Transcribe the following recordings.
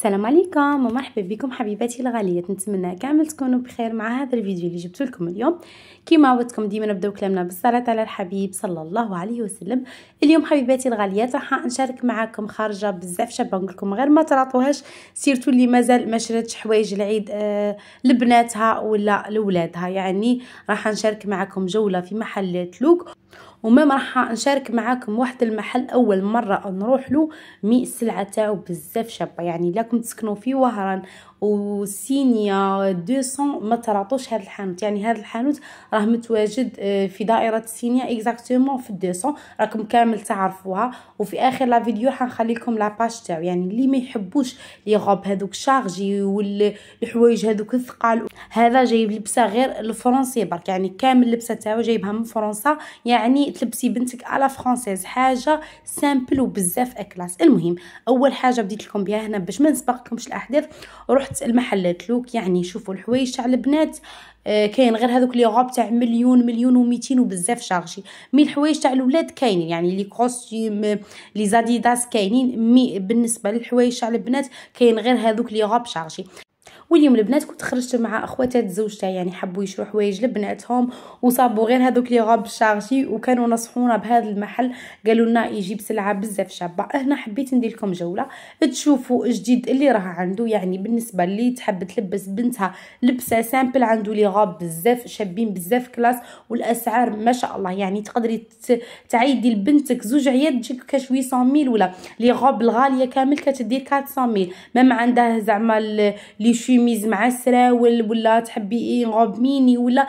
السلام عليكم ومرحبا بكم حبيباتي الغاليات نتمنى كامل تكونوا بخير مع هذا الفيديو اللي جبت لكم اليوم كيما عودتكم ديما نبداو كلامنا بالصلاه على الحبيب صلى الله عليه وسلم اليوم حبيباتي الغاليات راح نشارك معاكم خارجه بزاف شابه نقول لكم غير ما تراطوهاش سيرتو اللي مازال ما شراتش حوايج العيد آه لبناتها ولا لولادها يعني راح نشارك معاكم جوله في محلات لوك ومام راح نشارك معاكم واحد المحل اول مره نروح له مي السلعه تاعو بزاف شابه يعني لكم تسكنوا في وهران وسينيا 200 ما تراطوش هذا الحانوت يعني هذا الحانوت راه متواجد آه، في دائره سينيا اكزاكتومون في 200 راكم كامل تعرفوها وفي اخر لا فيديو حنخلي لكم لاباج تاعو يعني اللي ما يحبوش لي غوب هذوك شارجي والحوايج هذوك الثقال هذا جايب لبسه غير الفرنسي برك يعني كامل اللبسه تاعو جايبها من فرنسا يعني تلبسي بنتك على فرونسيز حاجه سامبل وبزاف اكلاس المهم اول حاجه بديت لكم بها هنا باش ما نسبقكمش الاحداث رحت رحت المحلات لوك يعني شوفوا الحوايج تاع البنات آه، كاين غير هذوك لي غوب تاع مليون مليون و200 وبزاف شارجي مي الحوايج تاع الولاد كاينين يعني لي كوستيم لي زاديداس كاينين مي بالنسبه للحوايج تاع البنات كاين غير هذوك لي غوب شارجي واليوم البنات كنت خرجت مع اخواتات زوجتها يعني حبوا يشرو حوايج لبناتهم وصابوا غير هذوك لي غوب شارجي وكانوا نصحونا بهذا المحل قالوا لنا يجيب سلعه بزاف شابه هنا حبيت ندير لكم جوله تشوفوا جديد اللي راه عنده يعني بالنسبه اللي تحب تلبس بنتها لبسه سامبل عنده لي غوب بزاف شابين بزاف كلاس والاسعار ما شاء الله يعني تقدري تعيدي لبنتك زوج عيات تجيك كاش 800 ولا لي غوب الغاليه كامل كتدير 400 ميم عندها زعما لي شوميز مع سراول ولا تحبي غوب ميني ولا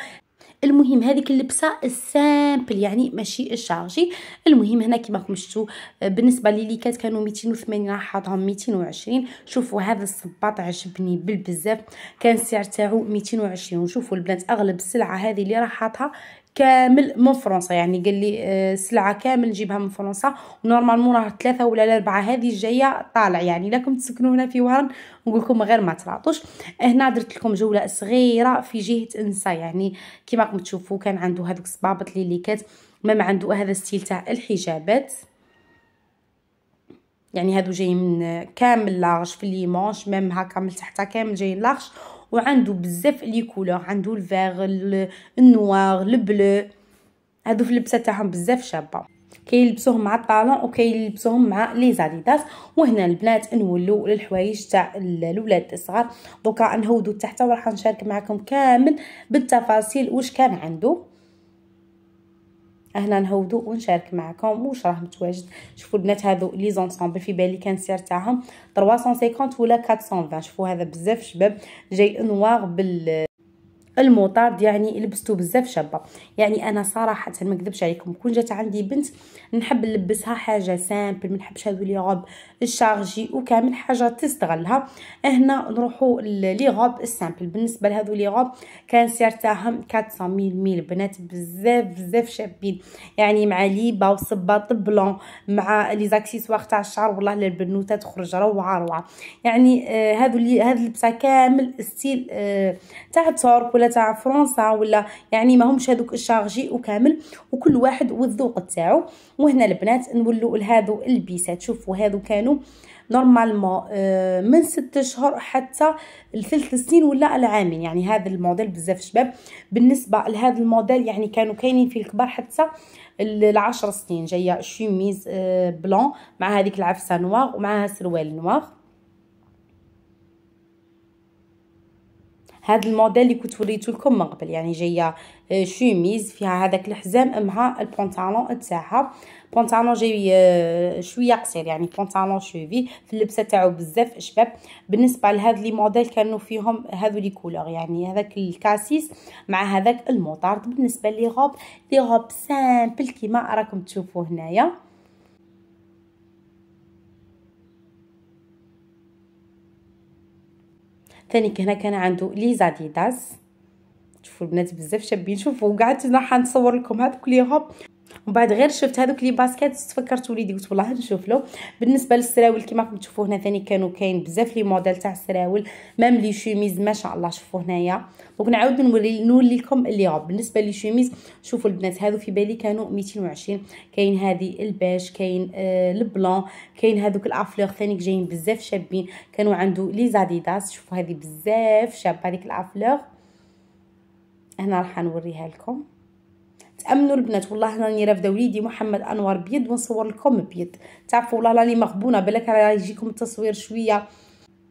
المهم هذيك اللبسه السامبل يعني ماشي الشارجي المهم هنا كما راكم شفتوا بالنسبه لليكات كانوا 280 حاطهم 220 شوفوا هذا الصباط عجبني بالبزاف كان السعر تاعو 220 شوفوا البنات اغلب السلعه هذه اللي راه حاطها كامل من فرنسا يعني قال لي آه، سلعه كامل جيبها من فرنسا ونورمالمون راه ثلاثه ولا الاربعه هذه الجايه طالع يعني لكم تسكنوا هنا في وهران نقول لكم غير ما تلاطوش هنا درت لكم جوله صغيره في جهه انسا يعني كما راكم تشوفوا كان عنده هذوك الصبابط لي كات مام عنده هذا الستيل تاع الحجابات يعني هادو جايين من كامل لارج في ليمونش ميم هاكا من تحتها كامل جايين لارج وعندو بزاف لي كولور عندو الفيغ النوار البلو هادو في اللبسه تاعهم بزاف شابه كيلبسوهم مع الطالون وكيلبسوهم مع لي زاديداس وهنا البنات نولوا للحوايج تاع الاولاد الصغار دوكا نهودو تحت وراح نشارك معكم كامل بالتفاصيل واش كان عنده هنا نهودو ونشارك معكم واش راه متواجد شوفوا البنات هادو لي زونسومبل في بالي كان السعر تاعهم 350 ولا 420 شوفوا هذا بزاف شباب جاي نوار بال الموطاد يعني لبستو بزاف شابه يعني انا صراحه ما نكذبش عليكم كون جات عندي بنت نحب نلبسها حاجه سامبل ما نحبش هذو لي غوب الشارجي وكامل حاجه تستغلها هنا نروحوا لي غوب السامبل بالنسبه لهذو لي غوب كان سيرتاهم 400 ميل بنات بزاف بزاف شابين يعني مع ليبا وصباط بلون مع لي زاكسيسوار تاع الشعر والله البنوته تخرج روعه روعه يعني آه هذو هذا اللبسه كامل ستيل آه، تاع تورك ولا تاع فرنسا ولا يعني ما همش هذوك الشارجي وكامل وكل واحد والذوق تاعو وهنا البنات نولوا لهذو البيسات شوفوا هذو كانوا نورمالمون آه، من ست اشهر حتى لثلاث سنين ولا العامين يعني هذا الموديل بزاف شباب بالنسبه لهذا الموديل يعني كانوا كاينين في الكبار حتى العشر سنين جايه شوميز بلون آه، مع هذيك العفسه نوار ومعها سروال نوار هذا الموديل اللي كنت وريته لكم من قبل يعني جايه آه، شوميز فيها هذاك الحزام مع البونطالون تاعها بونطالون جاي آه، شويه قصير يعني بونطالون شوفي في اللبسه تاعو بزاف شباب بالنسبه لهاد لي موديل كانوا فيهم هذو لي كولور يعني هذاك الكاسيس مع هذاك الموطارد بالنسبه لي غوب لي غوب سامبل كيما راكم تشوفوا هنايا ثاني هنا كان عنده لي ديداس شوفوا البنات بزاف شابين شوفوا قعدت انا نصور لكم هاد كليهم من بعد غير شفت هذوك لي باسكيت تفكرت وليدي قلت والله نشوف له بالنسبه للسراول كما راكم تشوفوا هنا ثاني كانوا كاين بزاف لي موديل تاع السراول مام لي شوميز ما شاء الله شوفوا هنايا دونك نعاود نولي نولي لكم اللي بالنسبه لي شوميز شوفوا البنات هذو في بالي كانوا 220 كاين هذه الباج كاين آه البلون كاين هذوك الافلور ثاني جايين بزاف شابين كانوا عنده لي زاديداس شوفوا هذه بزاف شابه هذيك الافلور هنا راح نوريها لكم تامنوا البنات والله راني رافده وليدي محمد انوار بيد ونصور لكم بيد تعرفوا والله راني مغبونه بالك راه يجيكم التصوير شويه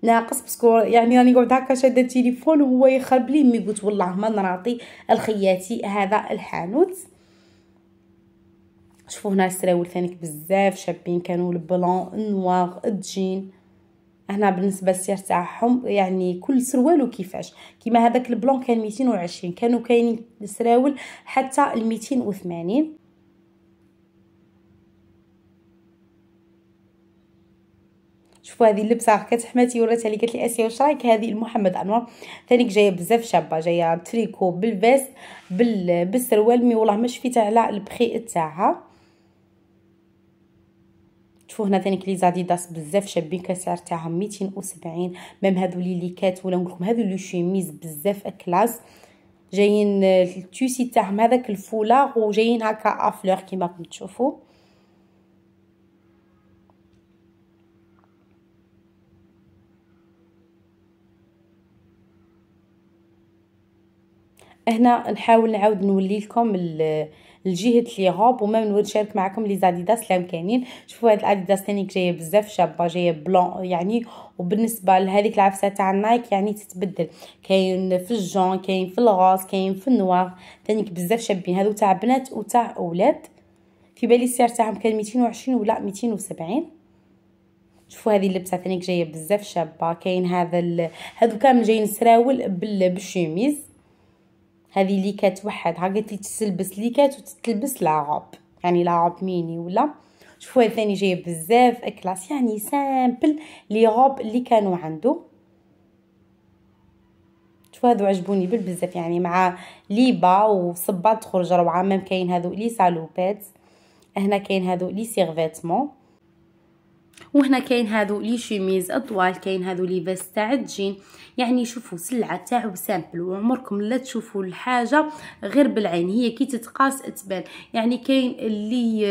ناقص باسكو يعني راني نقعد هكا شاده التليفون وهو يخرب لي مي قلت والله ما نراطي لخياتي هذا الحانوت شوفوا هنا السراول ثانيك بزاف شابين كانوا البلون نوار الجين هنا بالنسبه للسير تاعهم يعني كل سروال وكيفاش كيما هذاك البلون كان 220 كانوا كاينين سراول حتى ال 280 شوفوا هذه اللبسه كانت حماتي وراتها لي قالت لي اسيا واش رايك هذه المحمد انور ثاني جايه بزاف شابه جايه تريكو بالفيست بالسروال مي والله ما شفيتها على البخي تاعها شوفوا هنا ثاني لي زاديداس بزاف شابين كسعر تاعها 270 مام هادو لي ليكات ولا نقول لكم هذو لي شيميز بزاف اكلاس جايين التوسي تاعهم هذاك الفولاغ وجايين هكا افلور كيما راكم تشوفوا هنا نحاول نعاود نولي لكم لجهه ليغوب ومام نود نشارك معكم لي زاديداس لي مكانين شوفوا هاد الاديداس ثاني جايه بزاف شابه جايه بلون يعني وبالنسبه لهذيك العفسه تاع نايك يعني تتبدل كاين في الجون كاين في الغوز كاين في النوار تانيك بزاف شابين هادو تاع بنات وتاع اولاد في بالي السعر تاعهم كان 220 ولا 270 شوفوا هذه اللبسه ثاني جايه بزاف شابه كاين هذا هذو هادو كامل جايين سراول بال... بالشيميز هذه اللي كتوحد ها قالت لي تلبس ليكات وتتلبس لاغوب يعني لاغوب ميني ولا شوفوا ثاني جايب بزاف اكلاس يعني سامبل لي غوب اللي كانوا عنده شوفوا هادو عجبوني بالبزاف يعني مع ليبا وصبات تخرج روعه ما كاين هادو لي سالوبات هنا كاين هادو لي سيرفيتمون وهنا كاين هادو لي شيميز الطوال كاين هادو لي فيست تاع الجين يعني شوفوا سلعه تاع وسامبل وعمركم لا تشوفوا الحاجه غير بالعين هي كي تتقاس تبان يعني كاين اللي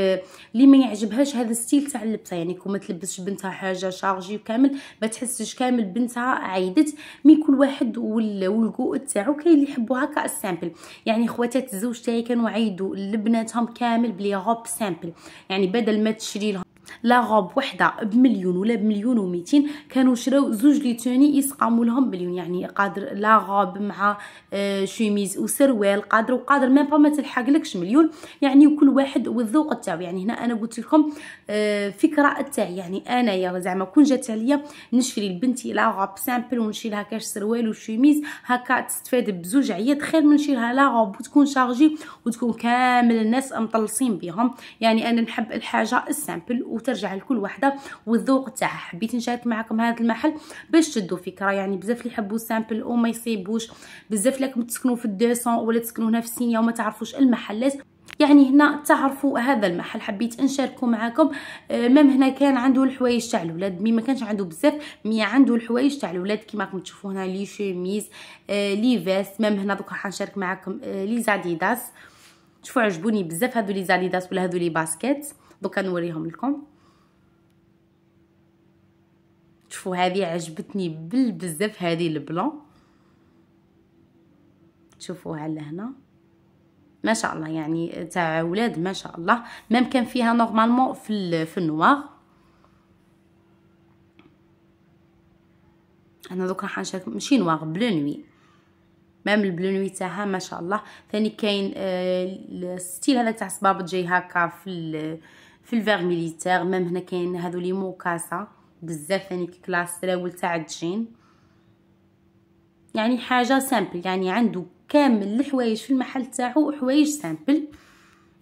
اللي ما يعجبهاش هذا الستيل تاع اللبسه يعني كون ما تلبسش بنتها حاجه شارجي وكامل ما تحسش كامل بنتها عيدت مي كل واحد والجو تاعو كاين اللي يحبوا هكا السامبل يعني خواتات الزوج تاعي كانوا عيدوا لبناتهم كامل بلي غوب سامبل يعني بدل ما تشري لهم لا غوب وحده بمليون ولا بمليون و200 كانوا شراو زوج ليتوني يسقاموا لهم مليون يعني قادر لا غوب مع آه شيميز وسروال قادر وقادر ميم با ما تلحقلكش مليون يعني وكل واحد والذوق تاعو يعني هنا انا قلت لكم آه فكره تاعي يعني انا يا زعما كون جات عليا نشري لبنتي لا غوب سامبل ونشري لها كاش سروال وشيميز هكا تستفاد بزوج عيات خير من لها لا غوب وتكون شارجي وتكون كامل الناس مطلصين بهم يعني انا نحب الحاجه السامبل وترجع لكل وحده والذوق تاعها حبيت نشارك معكم هذا المحل باش تشدوا فكره يعني بزاف اللي يحبوا سامبل وما يصيبوش بزاف لكم تسكنوا في الدوسون ولا تسكنوا هنا في سينيا وما تعرفوش المحلات يعني هنا تعرفوا هذا المحل حبيت نشاركو معكم آه، مام هنا كان عنده الحوايج تاع الولاد مي ما كانش عنده بزاف مي عنده الحوايج تاع الولاد كيما راكم تشوفوا هنا لي شيميز آه، لي فيست مام هنا دوك راح نشارك معكم آه، لي زاديداس شوفوا عجبوني بزاف هذو لي زاديداس ولا هذو لي باسكيت دوكا نوريهم لكم شوفوا هذه عجبتني بالبزاف هذه البلون تشوفوها لهنا ما شاء الله يعني تاع ولاد ما شاء الله مام كان فيها نورمالمون في في النوار انا دوك راح نشارك ماشي نوار بلو نوي مام البلو نوي تاعها ما شاء الله ثاني كاين آه، الستيل هذا تاع صبابط جاي هكا في في الفيغ ميليتير مام هنا كاين هذو لي موكاسا بزاف يعني كلاس الاول تاع الجين يعني حاجه سامبل يعني عنده كامل الحوايج في المحل تاعو حوايج سامبل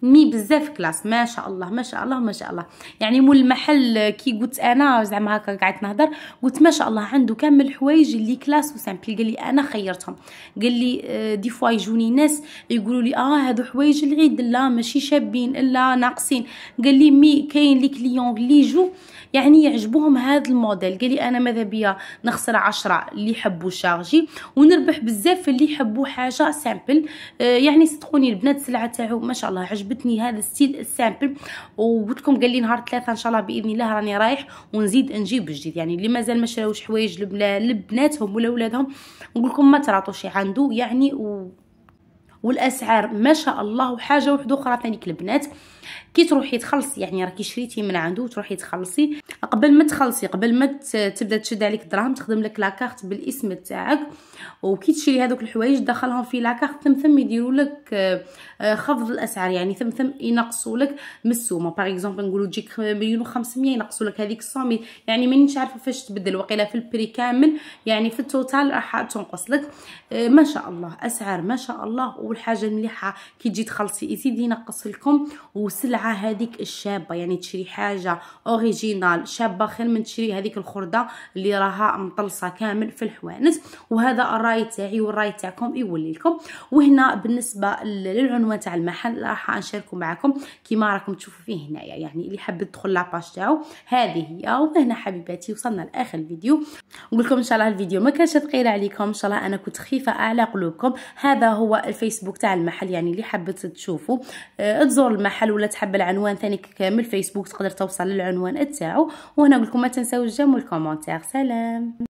مي بزاف كلاس ما شاء الله ما شاء الله ما شاء الله يعني مول المحل كي قلت انا زعما هكا قعدت نهضر قلت ما شاء الله عنده كامل الحوايج اللي كلاس وسامبل قال لي انا خيرتهم قال لي آه، دي فوا يجوني ناس يقولوا لي اه هادو حوايج العيد لا ماشي شابين الا ناقصين قال لي مي كاين لي كليون اللي يجوا يعني يعجبوهم هذا الموديل قال لي انا ماذا بيا نخسر عشرة اللي يحبوا شارجي ونربح بزاف اللي يحبوا حاجه سامبل آه يعني صدقوني البنات السلعه تاعو ما شاء الله عجبتني هذا السيل السامبل وقلت قال لي نهار ثلاثة ان شاء الله باذن الله راني رايح ونزيد نجيب جديد يعني اللي مازال ما شراوش حوايج لبناتهم ولا ولادهم نقول لكم ما تراطوش عنده يعني و والاسعار ما شاء الله وحاجه وحده اخرى ثاني البنات كي تروحي تخلصي يعني راكي شريتي من عنده وتروحي تخلصي قبل ما تخلصي قبل ما تبدا تشد عليك الدراهم تخدم لك لاكارت بالاسم تاعك وكي تشري هذوك الحوايج دخلهم في لاكارت ثمثم يديروا لك آه، خفض الاسعار يعني ثمثم ينقصوا لك السومه باغ اكزومبل نقولوا تجيك مليون و500 ينقصوا لك هذيك 100 يعني مانيش عارفه فاش تبدل وقيله في البري كامل يعني في التوتال راح تنقص لك آه، ما شاء الله اسعار ما شاء الله والحاجه المليحه كي تجي تخلصي يزيد ينقص لكم السلعه هذيك الشابه يعني تشري حاجه اوريجينال شابه خير من تشري هذيك الخرده اللي راها مطلصه كامل في الحوانت وهذا الراي تاعي والراي تاعكم يولي لكم وهنا بالنسبه للعنوان تاع المحل راح نشاركه معكم كيما راكم تشوفوا فيه هنايا يعني اللي حاب يدخل لاباج تاعو هذه هي وهنا حبيباتي وصلنا لاخر الفيديو نقول لكم ان شاء الله الفيديو ما كانش ثقيل عليكم ان شاء الله انا كنت خفيفه على قلوبكم هذا هو الفيسبوك تاع المحل يعني اللي حبيت تشوفوا آه، تزور المحل ولا تحب العنوان ثاني كامل فيسبوك تقدر توصل للعنوان تاعو وهنا نقول لكم ما تنساوش الجيم والكومونتير سلام